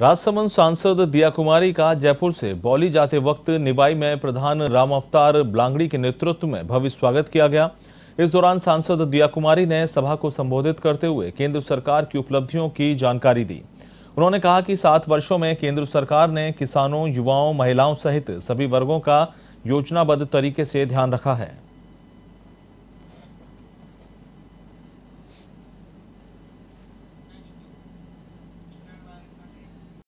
राजसमंद सांसद दिया कुमारी का जयपुर से बौली जाते वक्त निबाई में प्रधान राम अवतार ब्लांगड़ी के नेतृत्व में भव्य स्वागत किया गया इस दौरान सांसद दिया कुमारी ने सभा को संबोधित करते हुए केंद्र सरकार की उपलब्धियों की जानकारी दी उन्होंने कहा कि सात वर्षों में केंद्र सरकार ने किसानों युवाओं महिलाओं सहित सभी वर्गों का योजनाबद्ध तरीके से ध्यान रखा है